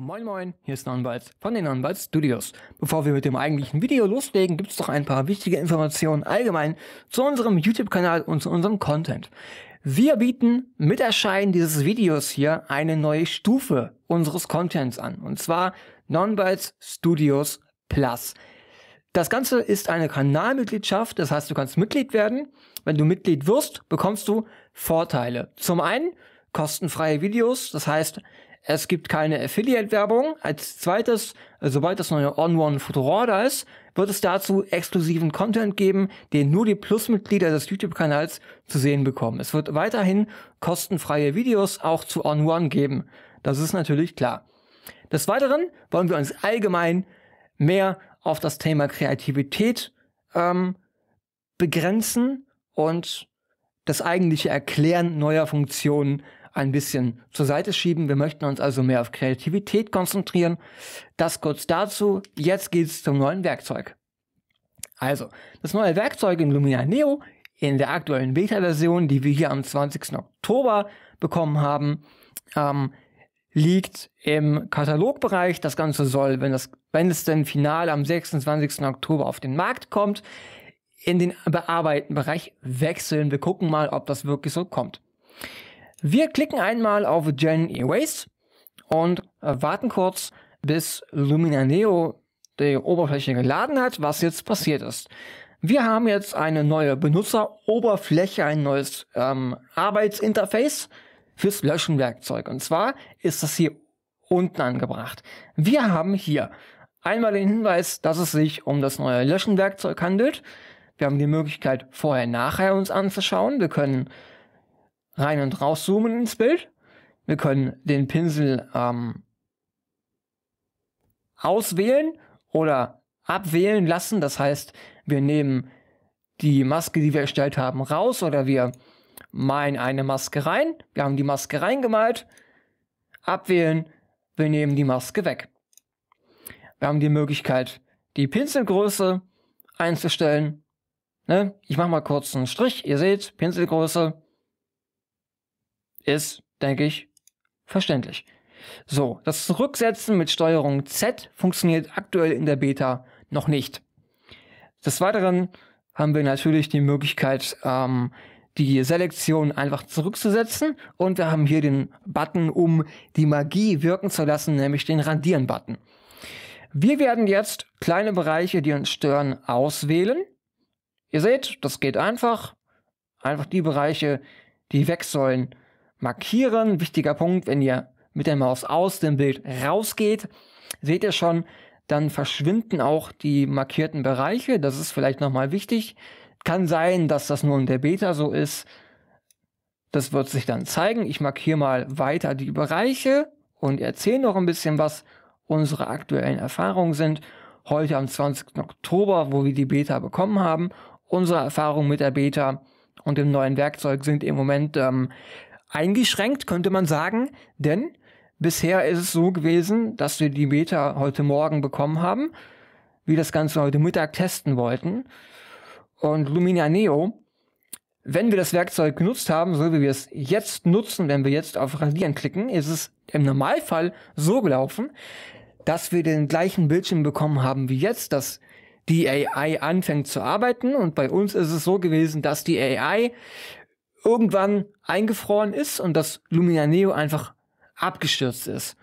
Moin Moin, hier ist Anwalt von den Anwalt Studios. Bevor wir mit dem eigentlichen Video loslegen, gibt es doch ein paar wichtige Informationen allgemein zu unserem YouTube-Kanal und zu unserem Content. Wir bieten mit Erscheinen dieses Videos hier eine neue Stufe unseres Contents an, und zwar Nonbytes Studios Plus. Das Ganze ist eine Kanalmitgliedschaft, das heißt, du kannst Mitglied werden. Wenn du Mitglied wirst, bekommst du Vorteile. Zum einen kostenfreie Videos, das heißt, es gibt keine Affiliate-Werbung. Als zweites, äh, sobald das neue On-One Futurada ist, wird es dazu exklusiven Content geben, den nur die Plus-Mitglieder des YouTube-Kanals zu sehen bekommen. Es wird weiterhin kostenfreie Videos auch zu On-One geben. Das ist natürlich klar. Des Weiteren wollen wir uns allgemein mehr auf das Thema Kreativität ähm, begrenzen und das eigentliche Erklären neuer Funktionen ein bisschen zur Seite schieben. Wir möchten uns also mehr auf Kreativität konzentrieren. Das kurz dazu. Jetzt geht es zum neuen Werkzeug. Also, das neue Werkzeug in Lumina Neo in der aktuellen Beta-Version, die wir hier am 20. Oktober bekommen haben, ähm, liegt im Katalogbereich. Das Ganze soll, wenn, das, wenn es denn final am 26. Oktober auf den Markt kommt, in den Bearbeiten-Bereich wechseln. Wir gucken mal, ob das wirklich so kommt. Wir klicken einmal auf Gen Erase und äh, warten kurz, bis Lumina Neo die Oberfläche geladen hat, was jetzt passiert ist. Wir haben jetzt eine neue Benutzeroberfläche, ein neues ähm, Arbeitsinterface fürs Löschenwerkzeug. Und zwar ist das hier unten angebracht. Wir haben hier einmal den Hinweis, dass es sich um das neue Löschenwerkzeug handelt. Wir haben die Möglichkeit, vorher, nachher uns anzuschauen. Wir können rein und raus zoomen ins Bild. Wir können den Pinsel ähm, auswählen oder abwählen lassen. Das heißt, wir nehmen die Maske, die wir erstellt haben, raus oder wir malen eine Maske rein. Wir haben die Maske reingemalt, abwählen, wir nehmen die Maske weg. Wir haben die Möglichkeit, die Pinselgröße einzustellen. Ne? Ich mache mal kurz einen Strich. Ihr seht, Pinselgröße ist, denke ich, verständlich. So, das Zurücksetzen mit Steuerung Z funktioniert aktuell in der Beta noch nicht. Des Weiteren haben wir natürlich die Möglichkeit, ähm, die Selektion einfach zurückzusetzen und wir haben hier den Button, um die Magie wirken zu lassen, nämlich den randieren button Wir werden jetzt kleine Bereiche, die uns stören, auswählen. Ihr seht, das geht einfach. Einfach die Bereiche, die weg sollen, markieren. Wichtiger Punkt, wenn ihr mit der Maus aus dem Bild rausgeht, seht ihr schon, dann verschwinden auch die markierten Bereiche. Das ist vielleicht nochmal wichtig. Kann sein, dass das nur in der Beta so ist. Das wird sich dann zeigen. Ich markiere mal weiter die Bereiche und erzähle noch ein bisschen, was unsere aktuellen Erfahrungen sind. Heute am 20. Oktober, wo wir die Beta bekommen haben. Unsere Erfahrungen mit der Beta und dem neuen Werkzeug sind im Moment, ähm, eingeschränkt, könnte man sagen, denn bisher ist es so gewesen, dass wir die Beta heute Morgen bekommen haben, wie das Ganze heute Mittag testen wollten. Und Lumina Neo, wenn wir das Werkzeug genutzt haben, so wie wir es jetzt nutzen, wenn wir jetzt auf Radieren klicken, ist es im Normalfall so gelaufen, dass wir den gleichen Bildschirm bekommen haben wie jetzt, dass die AI anfängt zu arbeiten. Und bei uns ist es so gewesen, dass die AI irgendwann eingefroren ist und das Lumina Neo einfach abgestürzt ist.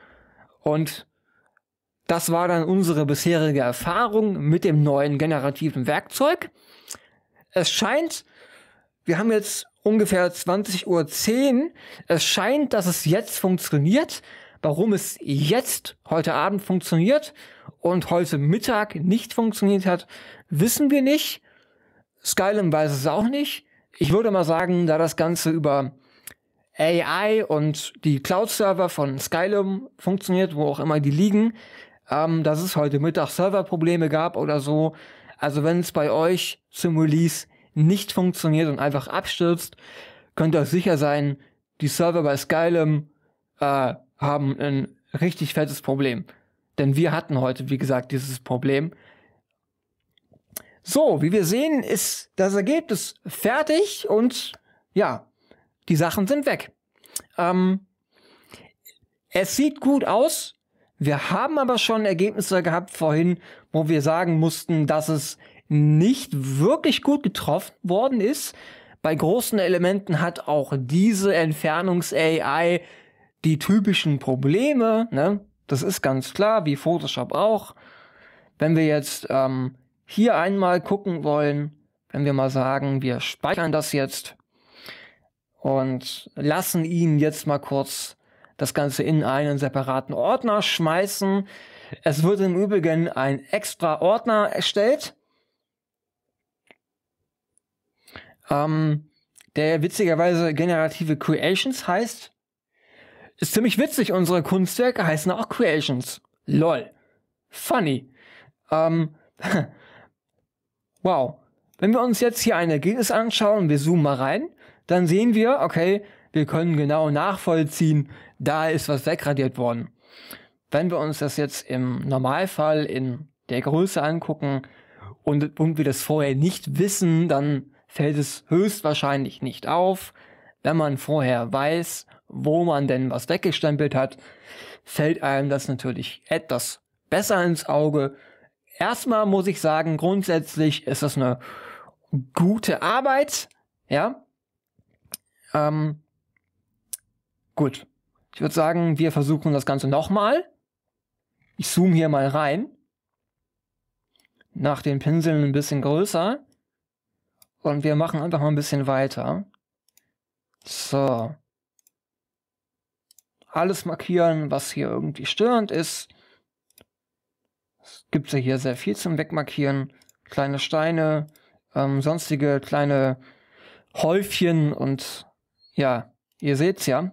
Und das war dann unsere bisherige Erfahrung mit dem neuen generativen Werkzeug. Es scheint, wir haben jetzt ungefähr 20.10 Uhr, es scheint, dass es jetzt funktioniert. Warum es jetzt heute Abend funktioniert und heute Mittag nicht funktioniert hat, wissen wir nicht. Skylum weiß es auch nicht ich würde mal sagen, da das Ganze über AI und die Cloud-Server von Skylum funktioniert, wo auch immer die liegen, ähm, dass es heute Mittag Serverprobleme gab oder so. Also wenn es bei euch zum Release nicht funktioniert und einfach abstürzt, könnt ihr euch sicher sein, die Server bei Skylum äh, haben ein richtig fettes Problem. Denn wir hatten heute, wie gesagt, dieses Problem. So, wie wir sehen, ist das Ergebnis fertig und ja, die Sachen sind weg. Ähm, es sieht gut aus. Wir haben aber schon Ergebnisse gehabt vorhin, wo wir sagen mussten, dass es nicht wirklich gut getroffen worden ist. Bei großen Elementen hat auch diese Entfernungs-AI die typischen Probleme. Ne? Das ist ganz klar, wie Photoshop auch. Wenn wir jetzt ähm, hier einmal gucken wollen, wenn wir mal sagen, wir speichern das jetzt und lassen ihn jetzt mal kurz das Ganze in einen separaten Ordner schmeißen. Es wird im Übrigen ein extra Ordner erstellt, ähm, der witzigerweise generative Creations heißt. Ist ziemlich witzig, unsere Kunstwerke heißen auch Creations. Lol. Funny. Ähm, Wow. Wenn wir uns jetzt hier ein Ergebnis anschauen, wir zoomen mal rein, dann sehen wir, okay, wir können genau nachvollziehen, da ist was wegradiert worden. Wenn wir uns das jetzt im Normalfall in der Größe angucken und, und wir das vorher nicht wissen, dann fällt es höchstwahrscheinlich nicht auf. Wenn man vorher weiß, wo man denn was weggestempelt hat, fällt einem das natürlich etwas besser ins Auge erstmal muss ich sagen, grundsätzlich ist das eine gute Arbeit, ja. Ähm, gut. Ich würde sagen, wir versuchen das Ganze nochmal. Ich zoome hier mal rein. Nach den Pinseln ein bisschen größer. Und wir machen einfach mal ein bisschen weiter. So. Alles markieren, was hier irgendwie störend ist gibt es ja hier sehr viel zum Wegmarkieren. Kleine Steine, ähm, sonstige kleine Häufchen und ja, ihr seht es ja.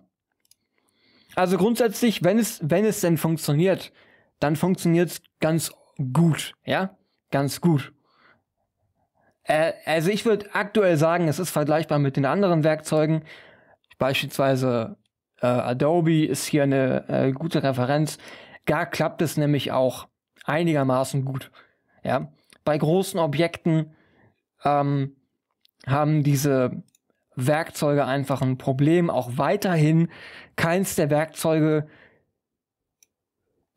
Also grundsätzlich, wenn es, wenn es denn funktioniert, dann funktioniert es ganz gut, ja? Ganz gut. also ich würde aktuell sagen, es ist vergleichbar mit den anderen Werkzeugen. Beispielsweise äh, Adobe ist hier eine äh, gute Referenz. Gar klappt es nämlich auch einigermaßen gut. Ja? Bei großen Objekten ähm, haben diese Werkzeuge einfach ein Problem. Auch weiterhin, keins der Werkzeuge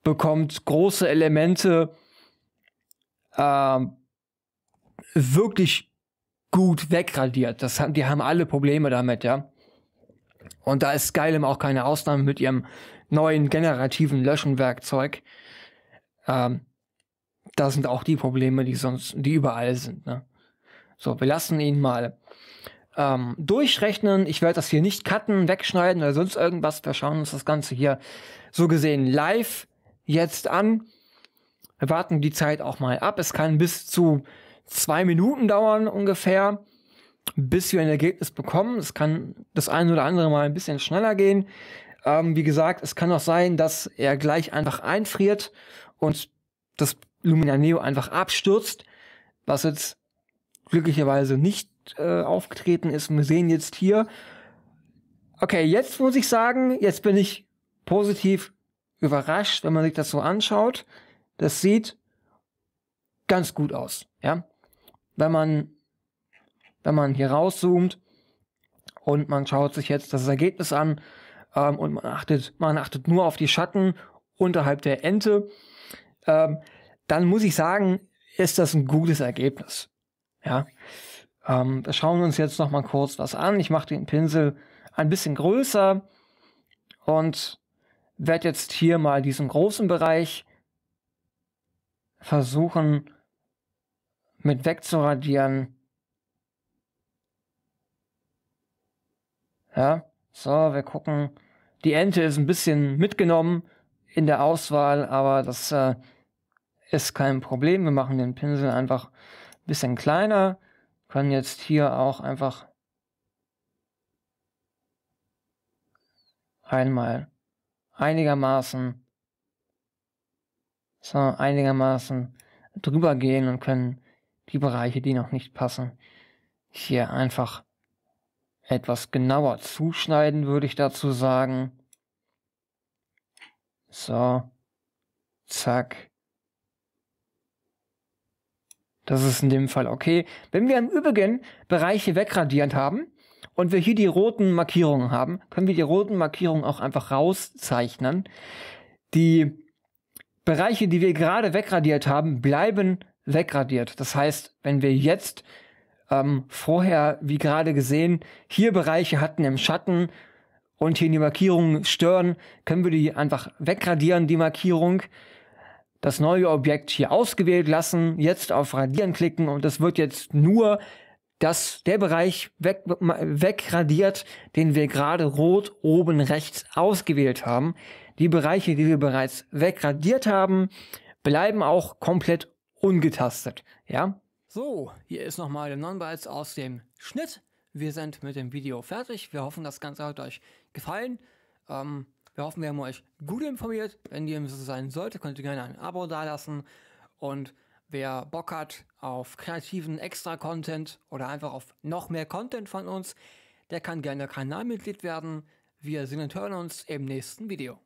bekommt große Elemente äh, wirklich gut wegradiert. Das haben, die haben alle Probleme damit, ja. Und da ist Skylem auch keine Ausnahme mit ihrem neuen generativen Löschenwerkzeug ähm, da sind auch die Probleme, die sonst, die überall sind. Ne? So, wir lassen ihn mal ähm, durchrechnen. Ich werde das hier nicht cutten, wegschneiden oder sonst irgendwas. Wir schauen uns das Ganze hier so gesehen live jetzt an. Wir warten die Zeit auch mal ab. Es kann bis zu zwei Minuten dauern ungefähr, bis wir ein Ergebnis bekommen. Es kann das eine oder andere mal ein bisschen schneller gehen. Ähm, wie gesagt, es kann auch sein, dass er gleich einfach einfriert und das Lumina Neo einfach abstürzt, was jetzt glücklicherweise nicht äh, aufgetreten ist. wir sehen jetzt hier, okay, jetzt muss ich sagen, jetzt bin ich positiv überrascht, wenn man sich das so anschaut. Das sieht ganz gut aus, ja. Wenn man, wenn man hier rauszoomt und man schaut sich jetzt das Ergebnis an ähm, und man achtet, man achtet nur auf die Schatten unterhalb der Ente, ähm, dann muss ich sagen, ist das ein gutes Ergebnis. Ja. Ähm, schauen wir uns jetzt noch mal kurz was an. Ich mache den Pinsel ein bisschen größer und werde jetzt hier mal diesen großen Bereich versuchen mit wegzuradieren. Ja, so, wir gucken. Die Ente ist ein bisschen mitgenommen in der Auswahl, aber das äh, ist kein Problem. Wir machen den Pinsel einfach ein bisschen kleiner, können jetzt hier auch einfach einmal einigermaßen so einigermaßen drüber gehen und können die Bereiche, die noch nicht passen, hier einfach etwas genauer zuschneiden, würde ich dazu sagen. So, zack. Das ist in dem Fall okay. Wenn wir im Übrigen Bereiche wegradiert haben und wir hier die roten Markierungen haben, können wir die roten Markierungen auch einfach rauszeichnen. Die Bereiche, die wir gerade wegradiert haben, bleiben wegradiert. Das heißt, wenn wir jetzt ähm, vorher, wie gerade gesehen, hier Bereiche hatten im Schatten und hier die Markierungen stören, können wir die einfach wegradieren, die Markierung das neue Objekt hier ausgewählt lassen, jetzt auf Radieren klicken und es wird jetzt nur das, der Bereich weg, wegradiert, den wir gerade rot oben rechts ausgewählt haben. Die Bereiche, die wir bereits wegradiert haben, bleiben auch komplett ungetastet. Ja? So, hier ist nochmal der Non-Bytes aus dem Schnitt. Wir sind mit dem Video fertig. Wir hoffen, das Ganze hat euch gefallen. Ähm, wir hoffen, wir haben euch gut informiert. Wenn dem so sein sollte, könnt ihr gerne ein Abo dalassen. Und wer Bock hat auf kreativen Extra-Content oder einfach auf noch mehr Content von uns, der kann gerne Kanalmitglied werden. Wir sehen und hören uns im nächsten Video.